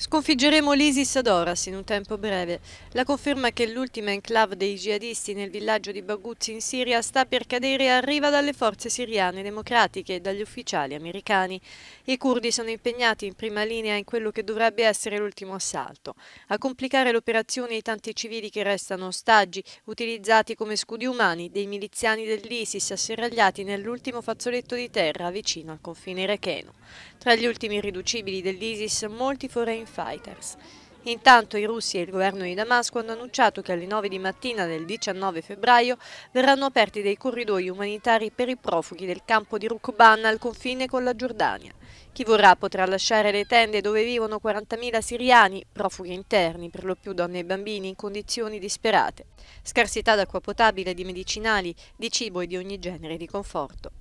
Sconfiggeremo l'ISIS ad Oras in un tempo breve. La conferma che l'ultima enclave dei jihadisti nel villaggio di Baguzzi in Siria sta per cadere arriva dalle forze siriane democratiche e dagli ufficiali americani. I curdi sono impegnati in prima linea in quello che dovrebbe essere l'ultimo assalto. A complicare l'operazione i tanti civili che restano ostaggi, utilizzati come scudi umani dei miliziani dell'ISIS asserragliati nell'ultimo fazzoletto di terra vicino al confine iracheno. Tra gli ultimi riducibili dell'ISIS molti foreign Fighters. Intanto i russi e il governo di Damasco hanno annunciato che alle 9 di mattina del 19 febbraio verranno aperti dei corridoi umanitari per i profughi del campo di Rukuban al confine con la Giordania. Chi vorrà potrà lasciare le tende dove vivono 40.000 siriani, profughi interni, per lo più donne e bambini, in condizioni disperate. Scarsità d'acqua potabile, di medicinali, di cibo e di ogni genere di conforto.